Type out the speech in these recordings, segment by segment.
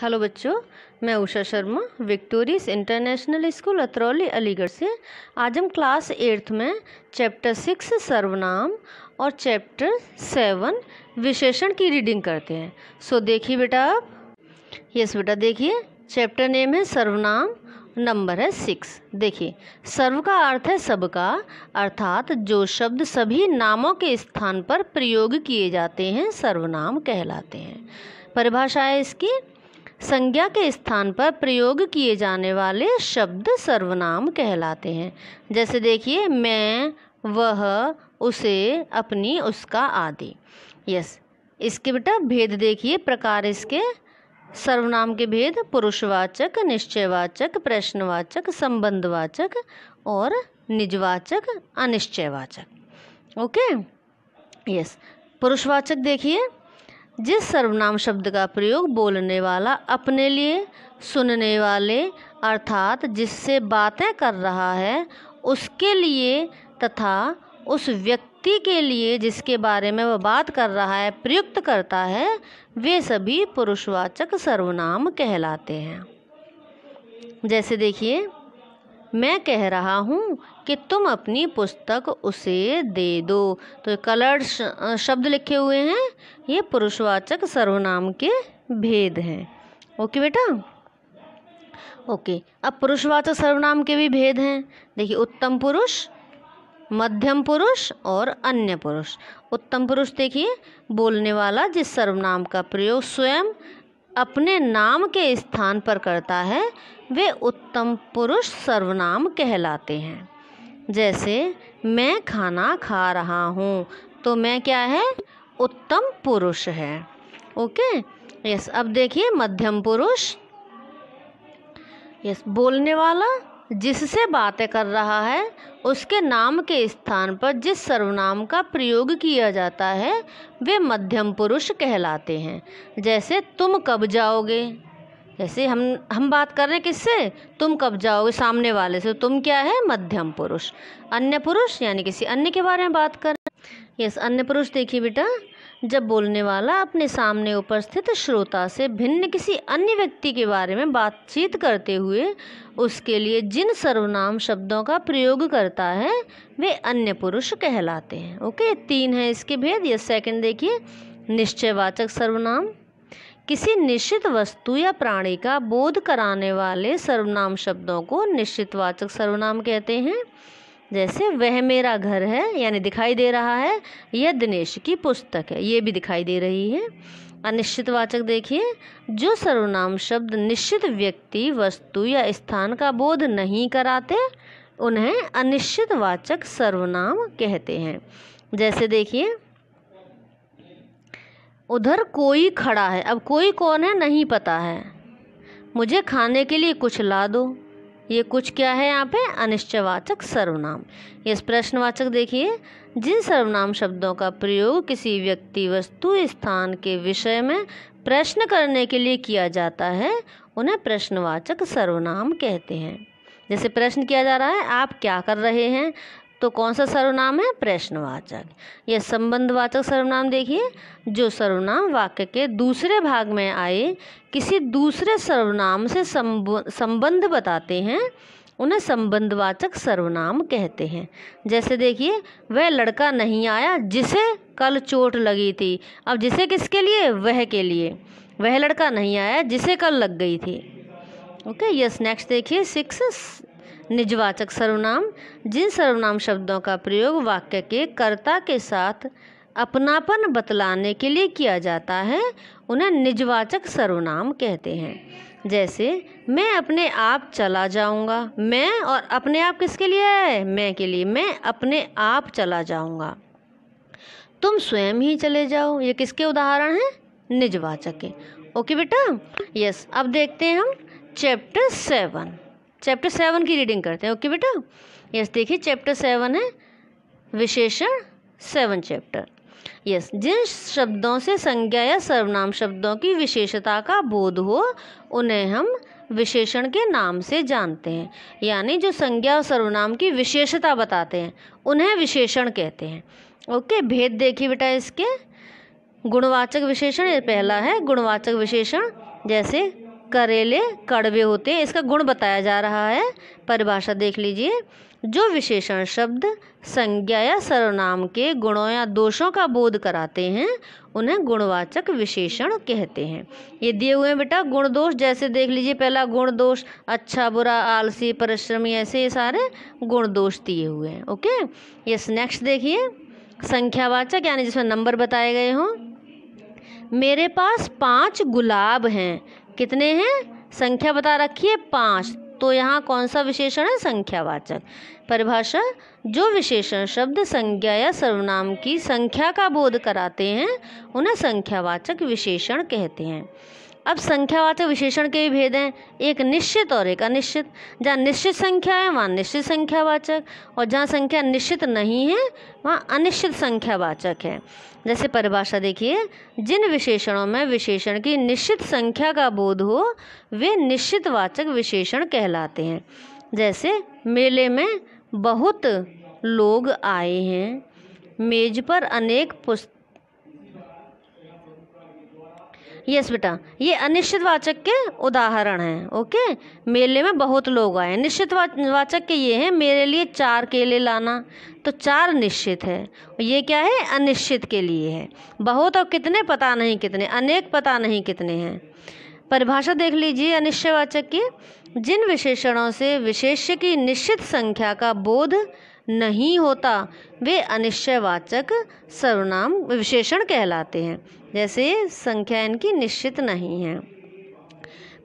hello बच्चों मैं Usha Sharma Victorious International School Atrauli Aligarh से आज हम क्लास एट्थ में चैप्टर सिक्स सर्वनाम और चैप्टर सेवन विशेषण की रीडिंग करते हैं सो देखिए बेटा आप यस बेटा देखिए चैप्टर नेम है सर्वनाम नंबर है सिक्स देखिए सर्व का अर्थ है सबका अर्थात जो शब्द सभी नामों के स्थान पर प्रयोग किए जाते हैं सर्वनाम कहलाते हैं परिभाषा है इसकी संज्ञा के स्थान पर प्रयोग किए जाने वाले शब्द सर्वनाम कहलाते हैं जैसे देखिए मैं वह उसे अपनी उसका आदि यस इसके बेटा भेद देखिए प्रकार इसके सर्वनाम के भेद पुरुषवाचक निश्चयवाचक प्रश्नवाचक संबंधवाचक और निजवाचक अनिश्चयवाचक ओके यस पुरुषवाचक देखिए जिस सर्वनाम शब्द का प्रयोग बोलने वाला अपने लिए सुनने वाले अर्थात जिससे बातें कर रहा है उसके लिए तथा उस व्यक्ति के लिए जिसके बारे में वह बात कर रहा है प्रयुक्त करता है वे सभी पुरुषवाचक सर्वनाम कहलाते हैं जैसे देखिए मैं कह रहा हूँ कि तुम अपनी पुस्तक उसे दे दो तो कलर्ड शब्द लिखे हुए हैं ये पुरुषवाचक सर्वनाम के भेद हैं ओके बेटा ओके अब पुरुषवाचक सर्वनाम के भी भेद हैं देखिए उत्तम पुरुष मध्यम पुरुष और अन्य पुरुष उत्तम पुरुष देखिए बोलने वाला जिस सर्वनाम का प्रयोग स्वयं अपने नाम के स्थान पर करता है वे उत्तम पुरुष सर्वनाम कहलाते हैं जैसे मैं खाना खा रहा हूँ तो मैं क्या है उत्तम पुरुष है ओके यस अब देखिए मध्यम पुरुष यस बोलने वाला जिससे बातें कर रहा है उसके नाम के स्थान पर जिस सर्वनाम का प्रयोग किया जाता है वे मध्यम पुरुष कहलाते हैं जैसे तुम कब जाओगे जैसे हम हम बात कर रहे हैं किससे तुम कब जाओगे सामने वाले से तो तुम क्या है मध्यम पुरुष अन्य पुरुष यानी किसी अन्य के बारे में बात कर रहे यस अन्य पुरुष देखिए बेटा जब बोलने वाला अपने सामने उपस्थित श्रोता से भिन्न किसी अन्य व्यक्ति के बारे में बातचीत करते हुए उसके लिए जिन सर्वनाम शब्दों का प्रयोग करता है वे अन्य पुरुष कहलाते हैं ओके तीन है इसके भेद यस सेकंड देखिए निश्चयवाचक सर्वनाम किसी निश्चित वस्तु या प्राणी का बोध कराने वाले सर्वनाम शब्दों को निश्चितवाचक सर्वनाम कहते हैं जैसे वह मेरा घर है यानी दिखाई दे रहा है यह दिनेश की पुस्तक है ये भी दिखाई दे रही है अनिश्चितवाचक देखिए जो सर्वनाम शब्द निश्चित व्यक्ति वस्तु या स्थान का बोध नहीं कराते उन्हें अनिश्चितवाचक सर्वनाम कहते हैं जैसे देखिए उधर कोई खड़ा है अब कोई कौन है नहीं पता है मुझे खाने के लिए कुछ ला दो ये कुछ क्या है यहाँ पे अनिश्चयवाचक सर्वनाम ये प्रश्नवाचक देखिए जिन सर्वनाम शब्दों का प्रयोग किसी व्यक्ति वस्तु स्थान के विषय में प्रश्न करने के लिए किया जाता है उन्हें प्रश्नवाचक सर्वनाम कहते हैं जैसे प्रश्न किया जा रहा है आप क्या कर रहे हैं तो कौन सा सर्वनाम है प्रश्नवाचक यह संबंधवाचक सर्वनाम देखिए जो सर्वनाम वाक्य के दूसरे भाग में आए किसी दूसरे सर्वनाम से संबंध बताते हैं उन्हें संबंधवाचक सर्वनाम कहते हैं जैसे देखिए वह लड़का नहीं आया जिसे कल चोट लगी थी अब जिसे किसके लिए वह के लिए वह लड़का नहीं आया जिसे कल लग गई थी ओके यस नेक्स्ट देखिए सिक्स निजवाचक सर्वनाम जिन सर्वनाम शब्दों का प्रयोग वाक्य के कर्ता के साथ अपनापन बतलाने के लिए किया जाता है उन्हें निजवाचक सर्वनाम कहते हैं जैसे मैं अपने आप चला जाऊंगा मैं और अपने आप किसके लिए है मैं के लिए मैं अपने आप चला जाऊंगा तुम स्वयं ही चले जाओ ये किसके उदाहरण हैं निजवाचक के ओके बेटा यस अब देखते हैं हम चैप्टर सेवन चैप्टर सेवन की रीडिंग करते हैं ओके बेटा यस देखिए चैप्टर सेवन है विशेषण सेवन चैप्टर यस जिन शब्दों से संज्ञा या सर्वनाम शब्दों की विशेषता का बोध हो उन्हें हम विशेषण के नाम से जानते हैं यानी जो संज्ञा और सर्वनाम की विशेषता बताते हैं उन्हें विशेषण कहते हैं ओके भेद देखिए बेटा इसके गुणवाचक विशेषण पहला है गुणवाचक विशेषण जैसे करेले कड़वे होते हैं इसका गुण बताया जा रहा है परिभाषा देख लीजिए जो विशेषण शब्द संज्ञा या सर्वनाम के गुणों या दोषों का बोध कराते हैं उन्हें गुणवाचक विशेषण कहते हैं ये दिए हुए हैं बेटा गुण दोष जैसे देख लीजिए पहला गुण दोष अच्छा बुरा आलसी परिश्रमी ऐसे ये सारे गुण दोष दिए हुए हैं ओके ये नेक्स्ट देखिए संख्यावाचक यानी जिसमें नंबर बताए गए हों मेरे पास पाँच गुलाब हैं कितने हैं संख्या बता रखी है पाँच तो यहाँ कौन सा विशेषण है संख्यावाचक परिभाषा जो विशेषण शब्द संज्ञा या सर्वनाम की संख्या का बोध कराते हैं उन्हें संख्यावाचक विशेषण कहते हैं अब संख्यावाचक विशेषण के भी भेद हैं एक निश्चित और एक अनिश्चित जहाँ निश्चित संख्या है वहाँ निश्चित संख्यावाचक और जहाँ संख्या निश्चित नहीं है वहाँ अनिश्चित संख्यावाचक है जैसे परिभाषा देखिए जिन विशेषणों में विशेषण की निश्चित संख्या का बोध हो वे निश्चित वाचक विशेषण कहलाते हैं जैसे मेले में बहुत लोग आए हैं मेज पर अनेक पुस्त यस बेटा ये अनिश्चितवाचक के उदाहरण हैं ओके मेले में बहुत लोग आए निश्चित वाचक के ये हैं मेरे लिए चार केले लाना तो चार निश्चित है ये क्या है अनिश्चित के लिए है बहुत और कितने पता नहीं कितने अनेक पता नहीं कितने हैं परिभाषा देख लीजिए अनिश्चयवाचक की जिन विशेषणों से विशेष्य की निश्चित संख्या का बोध नहीं होता वे अनिश्चयवाचक सर्वनाम विशेषण कहलाते हैं जैसे संख्या इनकी निश्चित नहीं है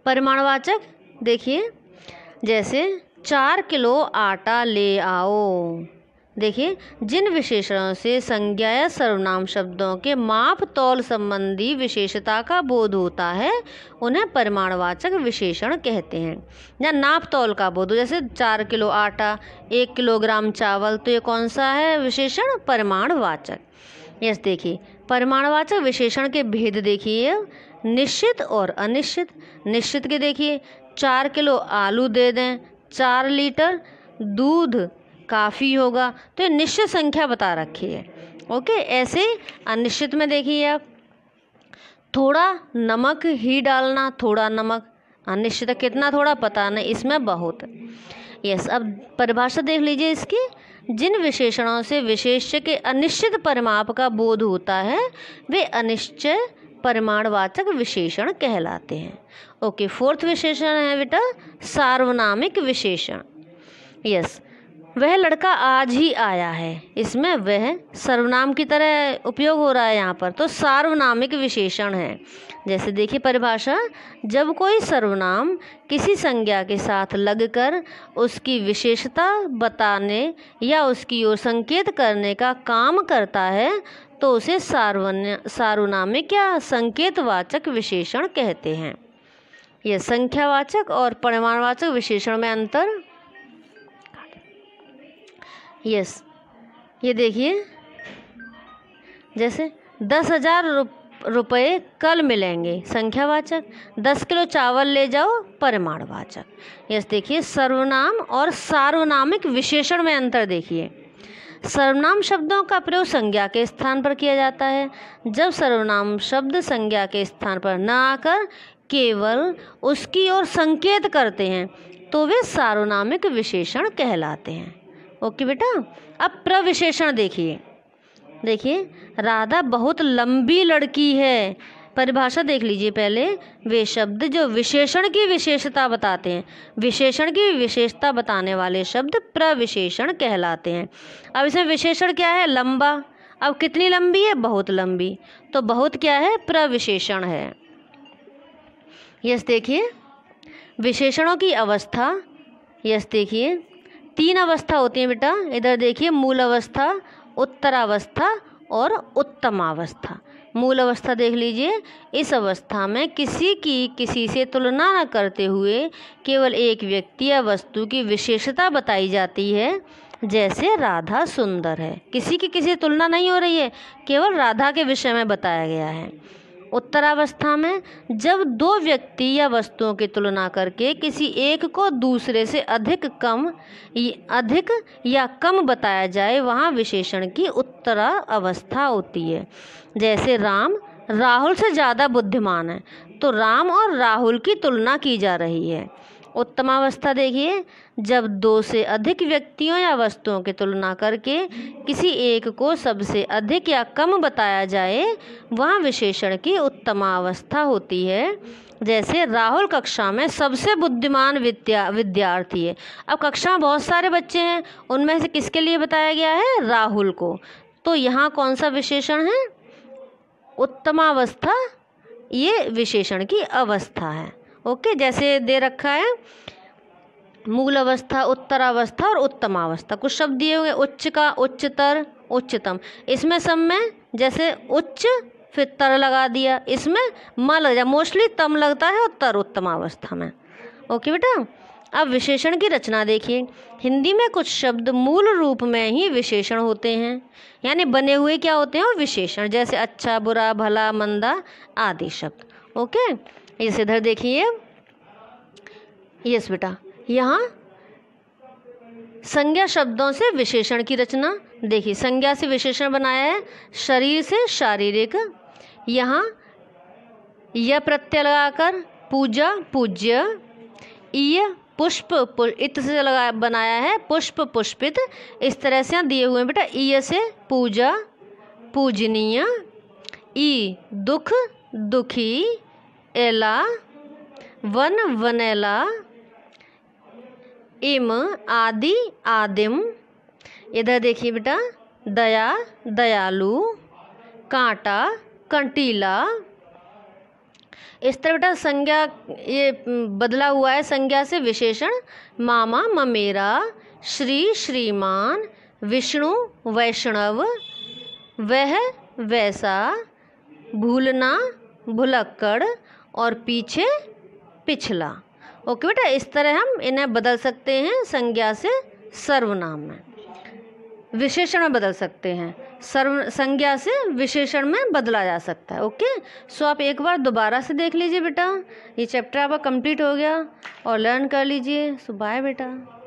परिमाणवाचक देखिए जैसे चार किलो आटा ले आओ देखिए जिन विशेषणों से संज्ञा या सर्वनाम शब्दों के माप तौल संबंधी विशेषता का बोध होता है उन्हें परिमाणवाचक विशेषण कहते हैं या नाप तौल का बोध जैसे चार किलो आटा एक किलोग्राम चावल तो ये कौन सा है विशेषण परिमाणवाचक यस देखिए परिमाणवाचक विशेषण के भेद देखिए निश्चित और अनिश्चित निश्चित के देखिए चार किलो आलू दे दें चार लीटर दूध काफ़ी होगा तो निश्चित संख्या बता रखी है ओके ऐसे अनिश्चित में देखिए आप थोड़ा नमक ही डालना थोड़ा नमक अनिश्चित कितना थोड़ा पता नहीं इसमें बहुत यस अब परिभाषा देख लीजिए इसकी जिन विशेषणों से विशेष्य के अनिश्चित परिमाप का बोध होता है वे अनिश्चय परिमाणवाचक विशेषण कहलाते हैं ओके फोर्थ विशेषण है बेटा सार्वनामिक विशेषण यस वह लड़का आज ही आया है इसमें वह सर्वनाम की तरह उपयोग हो रहा है यहाँ पर तो सार्वनामिक विशेषण है जैसे देखिए परिभाषा जब कोई सर्वनाम किसी संज्ञा के साथ लगकर उसकी विशेषता बताने या उसकी ओर संकेत करने का काम करता है तो उसे सार्वन्य सार्वनामिक या संकेतवाचक विशेषण कहते हैं यह संख्यावाचक और परिमाणवाचक विशेषण में अंतर यस ये देखिए जैसे दस हज़ार रुपये कल मिलेंगे संख्यावाचक दस किलो चावल ले जाओ परिमाणवाचक यस देखिए सर्वनाम और सार्वनामिक विशेषण में अंतर देखिए सर्वनाम शब्दों का प्रयोग संज्ञा के स्थान पर किया जाता है जब सर्वनाम शब्द संज्ञा के स्थान पर न आकर केवल उसकी ओर संकेत करते हैं तो वे सार्वनामिक विशेषण कहलाते हैं ओके बेटा अब प्रविशेषण देखिए देखिए राधा बहुत लंबी लड़की है परिभाषा देख लीजिए पहले वे शब्द जो विशेषण की विशेषता बताते हैं विशेषण की विशेषता बताने वाले शब्द प्रविशेषण कहलाते हैं अब इसमें विशेषण क्या है लंबा अब कितनी लंबी है बहुत लंबी तो बहुत क्या है प्रविशेषण है यस देखिए विशेषणों की अवस्था यस देखिए तीन अवस्था होती है बेटा इधर देखिए मूल अवस्था उत्तरावस्था और उत्तम अवस्था मूल अवस्था देख लीजिए इस अवस्था में किसी की किसी से तुलना न करते हुए केवल एक व्यक्ति या वस्तु की विशेषता बताई जाती है जैसे राधा सुंदर है किसी की किसी तुलना नहीं हो रही है केवल राधा के विषय में बताया गया है उत्तरावस्था में जब दो व्यक्ति या वस्तुओं की तुलना करके किसी एक को दूसरे से अधिक कम अधिक या कम बताया जाए वहाँ विशेषण की उत्तरा अवस्था होती है जैसे राम राहुल से ज़्यादा बुद्धिमान है तो राम और राहुल की तुलना की जा रही है उत्तमावस्था देखिए जब दो से अधिक व्यक्तियों या वस्तुओं की तुलना करके किसी एक को सबसे अधिक या कम बताया जाए वहाँ विशेषण की उत्तमावस्था होती है जैसे राहुल कक्षा में सबसे बुद्धिमान विद्या विद्यार्थी है अब कक्षा में बहुत सारे बच्चे हैं उनमें से किसके लिए बताया गया है राहुल को तो यहाँ कौन सा विशेषण है उत्तमावस्था ये विशेषण की अवस्था है ओके जैसे दे रखा है मूल अवस्था उत्तरावस्था और उत्तम अवस्था कुछ शब्द दिए हुए उच्च का उच्चतर उच्चतम इसमें सब में जैसे उच्च फिर तर लगा दिया इसमें म लग जाए मोस्टली तम लगता है और तर अवस्था में ओके बेटा अब विशेषण की रचना देखिए हिंदी में कुछ शब्द मूल रूप में ही विशेषण होते हैं यानी बने हुए क्या होते हैं और विशेषण जैसे अच्छा बुरा भला मंदा आदि शब्द ओके इस इधर देखिए यस बेटा यहाँ संज्ञा शब्दों से विशेषण की रचना देखिए संज्ञा से विशेषण बनाया है शरीर से शारीरिक यहाँ यह प्रत्यय लगाकर पूजा पूज्य ईय पुष्प इत से लगा बनाया है पुष्प पुष्पित इस तरह से यहाँ दिए हुए हैं बेटा ईय से पूजा पूजनीय ई दुख दुखी एला वन वनेला इम आदि आदिम इधर देखिए बेटा दया दयालु कांटा कंटीला इस तरह बेटा संज्ञा ये बदला हुआ है संज्ञा से विशेषण मामा ममेरा श्री श्रीमान विष्णु वैष्णव वह वैसा भूलना भुलक्कड़ और पीछे पिछला ओके बेटा इस तरह हम इन्हें बदल सकते हैं संज्ञा से सर्वनाम में विशेषण में बदल सकते हैं सर्व संज्ञा से विशेषण में बदला जा सकता है ओके सो आप एक बार दोबारा से देख लीजिए बेटा ये चैप्टर आपका कंप्लीट हो गया और लर्न कर लीजिए सो बाय बेटा